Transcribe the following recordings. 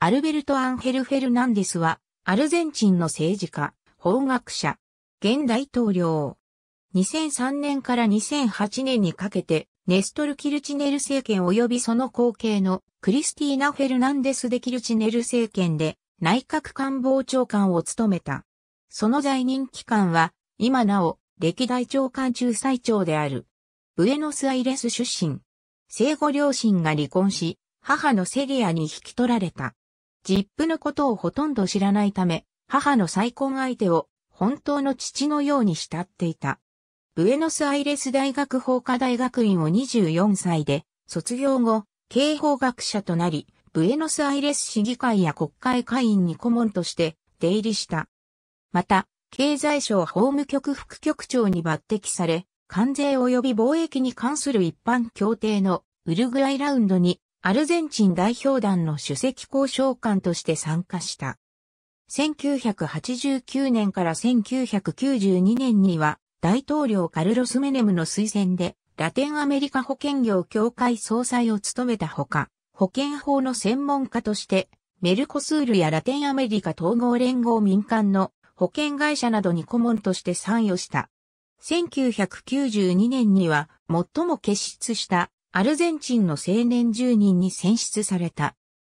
アルベルト・アンヘル・フェルナンデスは、アルゼンチンの政治家、法学者、現大統領。2003年から2008年にかけて、ネストル・キルチネル政権及びその後継のクリスティーナ・フェルナンデス・デ・キルチネル政権で内閣官房長官を務めた。その在任期間は、今なお、歴代長官中最長である。ブエノスアイレス出身。生後両親が離婚し、母のセリアに引き取られた。ジップのことをほとんど知らないため、母の再婚相手を本当の父のように慕っていた。ブエノスアイレス大学法科大学院を24歳で、卒業後、刑法学者となり、ブエノスアイレス市議会や国会会員に顧問として出入りした。また、経済省法務局副局長に抜擢され、関税及び貿易に関する一般協定のウルグアイラウンドにアルゼンチン代表団の主席交渉官として参加した。1989年から1992年には大統領カルロス・メネムの推薦でラテンアメリカ保険業協会総裁を務めたほか、保険法の専門家としてメルコスールやラテンアメリカ統合連合民間の保険会社などに顧問として参与した。1992年には最も結出したアルゼンチンの青年10人に選出された。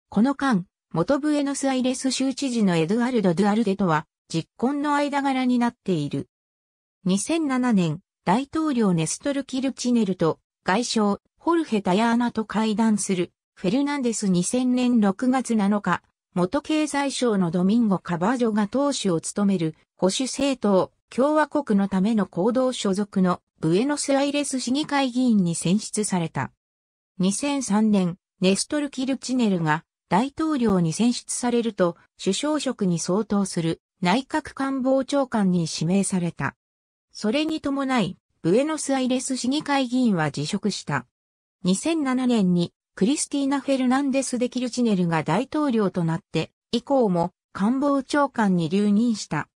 この間、元ブエノスアイレス州知事のエドアルド・ドゥアルデとは、実婚の間柄になっている。2007年、大統領ネストル・キルチネルと外相ホルヘ・タヤーナと会談するフェルナンデス2000年6月7日、元経済省のドミンゴ・カバージョが党首を務める保守政党共和国のための行動所属のブエノスアイレス市議会議員に選出された。2003年、ネストル・キルチネルが大統領に選出されると、首相職に相当する内閣官房長官に指名された。それに伴い、ブエノスアイレス市議会議員は辞職した。2007年にクリスティーナ・フェルナンデス・デ・キルチネルが大統領となって、以降も官房長官に留任した。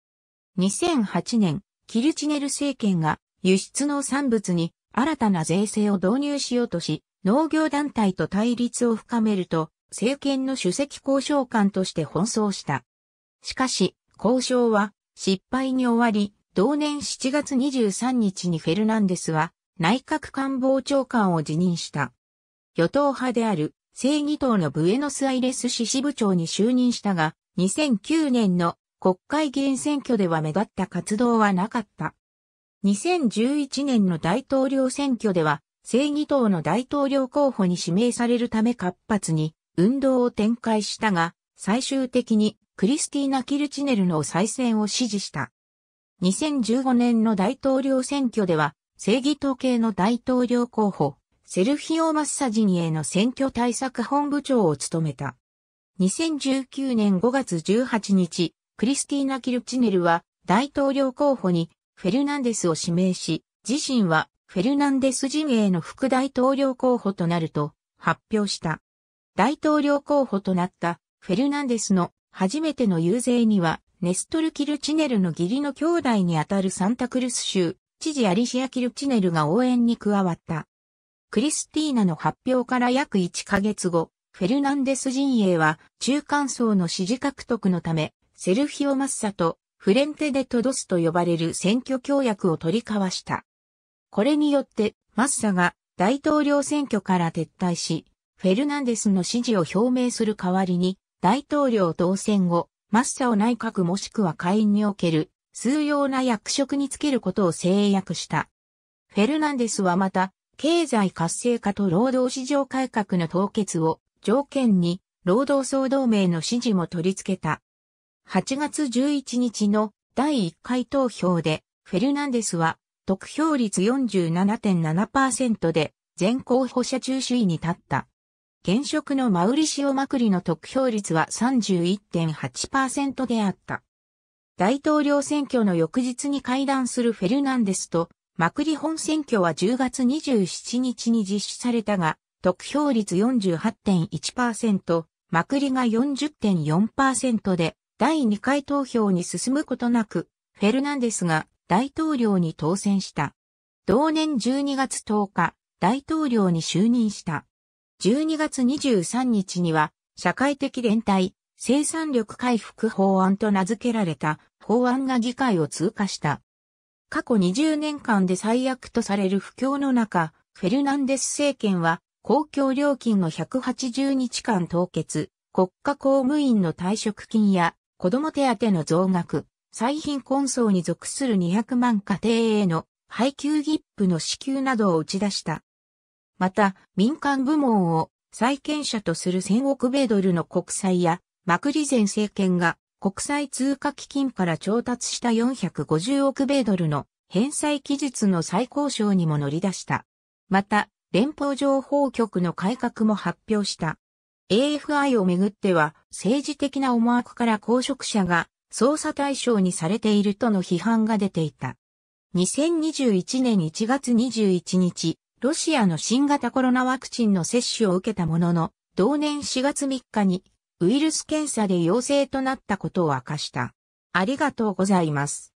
2008年、キルチネル政権が輸出の産物に新たな税制を導入しようとし、農業団体と対立を深めると、政権の主席交渉官として奔走した。しかし、交渉は失敗に終わり、同年7月23日にフェルナンデスは内閣官房長官を辞任した。与党派である正義党のブエノスアイレス市支部長に就任したが、2009年の国会議員選挙では目立った活動はなかった。2011年の大統領選挙では、正義党の大統領候補に指名されるため活発に運動を展開したが、最終的にクリスティーナ・キルチネルの再選を支持した。2015年の大統領選挙では、正義党系の大統領候補、セルフィオ・マッサジニエの選挙対策本部長を務めた。2019年5月18日、クリスティーナ・キルチネルは大統領候補にフェルナンデスを指名し、自身はフェルナンデス陣営の副大統領候補となると発表した。大統領候補となったフェルナンデスの初めての遊説には、ネストル・キルチネルの義理の兄弟にあたるサンタクルス州、知事アリシア・キルチネルが応援に加わった。クリスティーナの発表から約1ヶ月後、フェルナンデス陣営は中間層の支持獲得のため、セルフィオ・マッサとフレンテでトドスと呼ばれる選挙協約を取り交わした。これによって、マッサが大統領選挙から撤退し、フェルナンデスの支持を表明する代わりに、大統領当選後、マッサを内閣もしくは下院における、通用な役職につけることを制約した。フェルナンデスはまた、経済活性化と労働市場改革の凍結を条件に、労働総同盟の支持も取り付けた。8月11日の第1回投票で、フェルナンデスは得票率47.7%で全候補者中首位に立った。現職のマウリシオ・マクリの得票率は31.8%であった。大統領選挙の翌日に会談するフェルナンデスと、マクリ本選挙は10月27日に実施されたが、得票率48.1%、マクリが40.4%で、第2回投票に進むことなく、フェルナンデスが大統領に当選した。同年12月10日、大統領に就任した。12月23日には、社会的連帯、生産力回復法案と名付けられた法案が議会を通過した。過去20年間で最悪とされる不況の中、フェルナンデス政権は公共料金の180日間凍結、国家公務員の退職金や子供手当の増額、最貧困層に属する200万家庭への配給ギップの支給などを打ち出した。また、民間部門を債権者とする1000億米ドルの国債や、マクリゼン政権が国際通貨基金から調達した450億米ドルの返済期日の再交渉にも乗り出した。また、連邦情報局の改革も発表した。AFI をめぐっては政治的な思惑から公職者が捜査対象にされているとの批判が出ていた。2021年1月21日、ロシアの新型コロナワクチンの接種を受けたものの、同年4月3日にウイルス検査で陽性となったことを明かした。ありがとうございます。